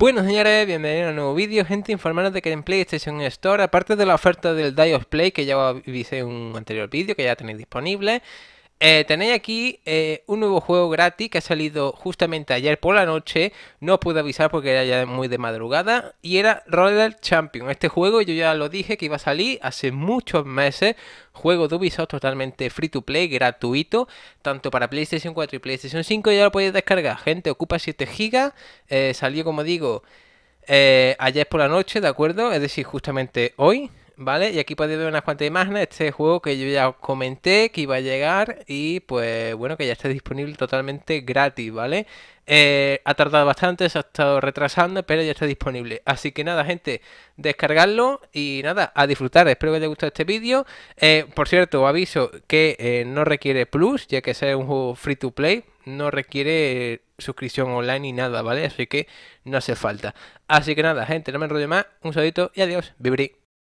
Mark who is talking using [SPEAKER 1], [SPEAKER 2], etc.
[SPEAKER 1] Bueno señores, bienvenidos a un nuevo vídeo. Gente, informaros de que en PlayStation Store, aparte de la oferta del Die of Play, que ya os avisé en un anterior vídeo, que ya tenéis disponible, eh, tenéis aquí eh, un nuevo juego gratis que ha salido justamente ayer por la noche. No os pude avisar porque era ya muy de madrugada. Y era Roller Champion. Este juego yo ya lo dije que iba a salir hace muchos meses. Juego de Ubisoft totalmente free to play, gratuito. Tanto para PlayStation 4 y PlayStation 5 ya lo podéis descargar. Gente, ocupa 7 GB. Eh, salió como digo ayer por la noche, ¿de acuerdo? Es decir, justamente hoy. ¿vale? Y aquí podéis ver unas cuantas imágenes, este juego que yo ya comenté que iba a llegar y pues bueno, que ya está disponible totalmente gratis, ¿vale? Eh, ha tardado bastante, se ha estado retrasando, pero ya está disponible. Así que nada, gente, descargarlo y nada, a disfrutar. Espero que os haya gustado este vídeo. Eh, por cierto, aviso que eh, no requiere plus, ya que sea un juego free to play, no requiere suscripción online ni nada, ¿vale? Así que no hace falta. Así que nada, gente, no me enrollo más. Un saludito y adiós. Vibri.